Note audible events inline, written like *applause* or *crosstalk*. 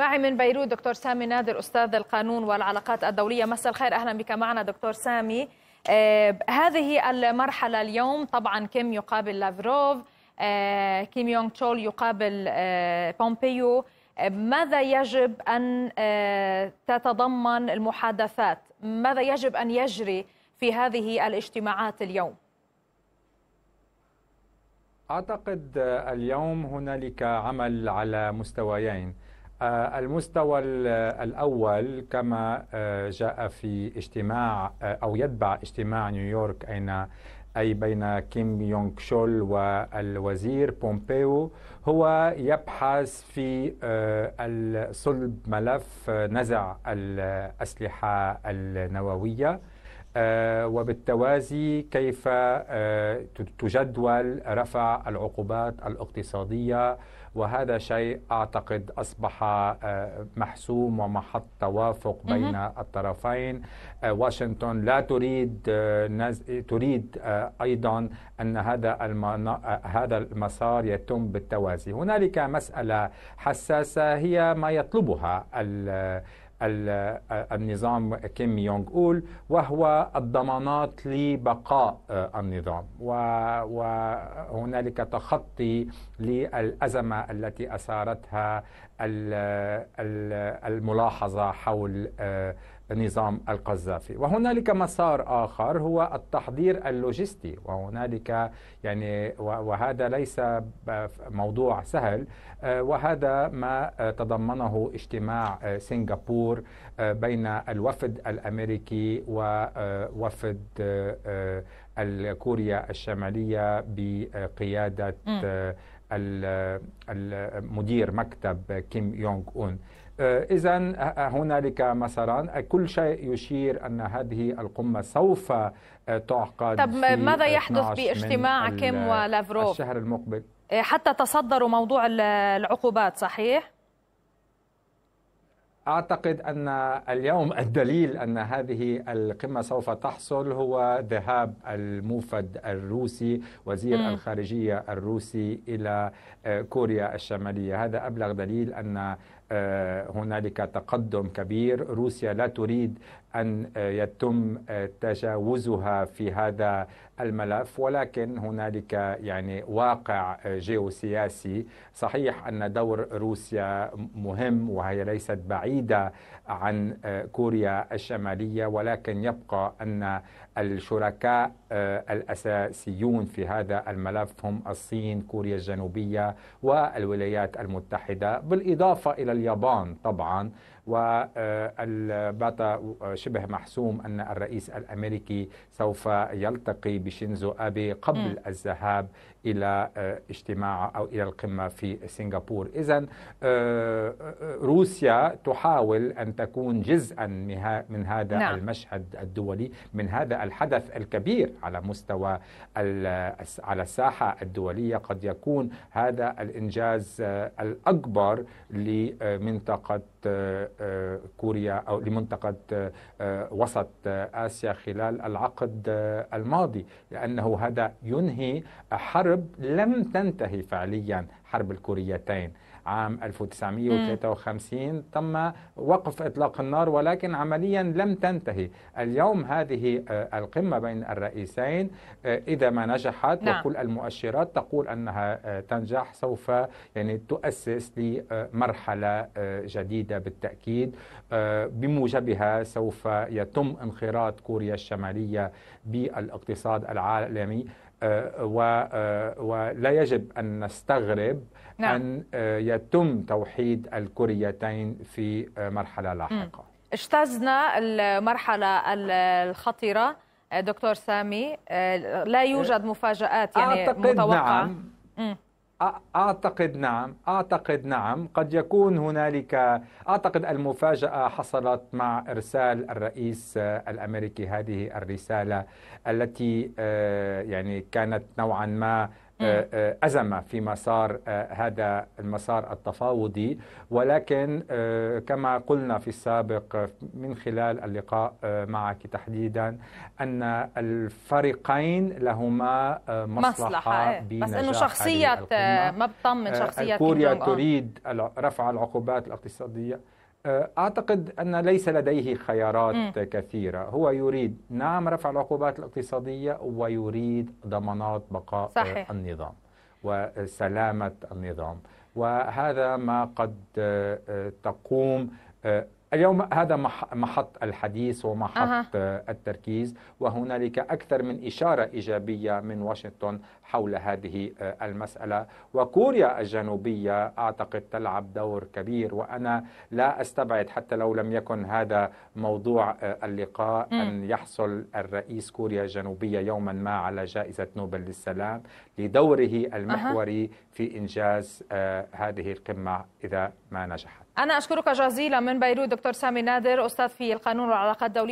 معي من بيروت دكتور سامي نادر أستاذ القانون والعلاقات الدولية مساء الخير أهلا بك معنا دكتور سامي آه هذه المرحلة اليوم طبعا كيم يقابل لافروف آه كيم يونغ تشول يقابل آه بومبيو آه، ماذا يجب أن آه، تتضمن المحادثات ماذا يجب أن يجري في هذه الاجتماعات اليوم أعتقد آه، اليوم هنالك عمل على مستويين آه، المستوى الأول كما آه، جاء في اجتماع آه، أو يتبع اجتماع نيويورك أين أي بين كيم يونغ شول والوزير بومبيو هو يبحث في صلب ملف نزع الأسلحة النووية آه، وبالتوازي كيف آه، تجدول رفع العقوبات الاقتصاديه وهذا شيء اعتقد اصبح آه، محسوم ومحط توافق بين الطرفين واشنطن لا تريد تريد ايضا ان هذا هذا المسار يتم بالتوازي هنالك مساله حساسه هي ما يطلبها النظام كيم يونغ أول وهو الضمانات لبقاء آه، النظام وهنالك تخطي للأزمة التي أثارتها الملاحظة حول آه، نظام القذافي وهنالك مسار آخر هو التحضير اللوجستي وهنالك يعني وهذا ليس موضوع سهل آه، وهذا ما آه، تضمنه اجتماع آه، سنغافور بين الوفد الأمريكي ووفد كوريا الشمالية بقيادة م. مدير مكتب كيم يونغ أون إذا آه، آه، هنالك مساران آه، كل شيء يشير أن هذه القمة سوف تعقد طب ماذا يحدث باجتماع كيم ولافروف الشهر المقبل حتى تصدروا موضوع العقوبات صحيح؟ اعتقد ان اليوم *laughs* الدليل ان هذه القمه سوف تحصل هو ذهاب الموفد الروسي وزير م. الخارجيه الروسي الى آه، كوريا الشماليه، هذا ابلغ دليل ان آه، هنالك تقدم كبير روسيا لا تريد أن آه، يتم آه، تجاوزها في هذا الملف ولكن هنالك يعني واقع جيوسياسي صحيح أن دور روسيا مهم وهي ليست بعيدة عن كوريا الشمالية ولكن يبقى أن الشركاء الأساسيون في هذا الملف هم الصين كوريا الجنوبية والولايات المتحدة بالإضافة إلى اليابان طبعا وبات آه، شبه محسوم أن الرئيس الأمريكي سوف يلتقي بشينزو أبي قبل م. الذهاب إلى آه، اجتماع أو إلى القمة في سنغافور إذا آه، روسيا تحاول أن تكون جزءا من هذا نعم. المشهد الدولي من هذا الحدث الكبير على مستوى على الساحة الدولية قد يكون هذا الإنجاز الأكبر لمنطقة آه، كوريا أو لمنطقة آه، آه، وسط آسيا خلال العقد الماضي لأنه هذا ينهي حرب لم تنتهي فعليا حرب الكوريتين عام 1953 تم وقف اطلاق النار ولكن عمليا لم تنتهي اليوم هذه آه، القمه بين الرئيسين آه، اذا ما نجحت نعم. وكل المؤشرات تقول انها آه، تنجح سوف يعني تؤسس لمرحله جديده بالتاكيد بموجبها سوف يتم انخراط كوريا الشماليه بالاقتصاد العالمي آه، ولا آه، يجب أن نستغرب نعم. أن آه، يتم توحيد الكوريتين في مرحلة لاحقة اجتزنا المرحلة الخطيرة دكتور سامي لا يوجد مفاجآت يعني أعتقد متوقعة نعم. أعتقد نعم أعتقد نعم قد يكون هنالك أعتقد المفاجأة حصلت مع إرسال الرئيس الأمريكي هذه الرسالة التي آه، يعني كانت نوعا ما آه، آه، أزمة في مسار آه، هذا المسار التفاوضي ولكن كما قلنا في السابق من خلال اللقاء معك تحديدا أن الفريقين لهما مصلحة بس أنه شخصية ما بطمن شخصية كوريا تريد رفع العقوبات الاقتصادية آه، أعتقد أن ليس لديه خيارات م. كثيرة هو يريد نعم رفع العقوبات الاقتصادية ويريد ضمانات بقاء صحيح. النظام وسلامة النظام وهذا ما قد آه، آه، تقوم اليوم هذا محط الحديث ومحط أه. التركيز وهنالك أكثر من إشارة إيجابية من واشنطن حول هذه آه، المسألة وكوريا الجنوبية أعتقد تلعب دور كبير وأنا لا أستبعد حتى لو لم يكن هذا موضوع آه، اللقاء م. أن يحصل الرئيس كوريا الجنوبية يوما ما على جائزة نوبل للسلام لدوره المحوري أه. في إنجاز آه، هذه القمة إذا ما نجحت أنا أشكرك جزيلا من بيروت دكتور سامي نادر أستاذ في القانون والعلاقات الدولية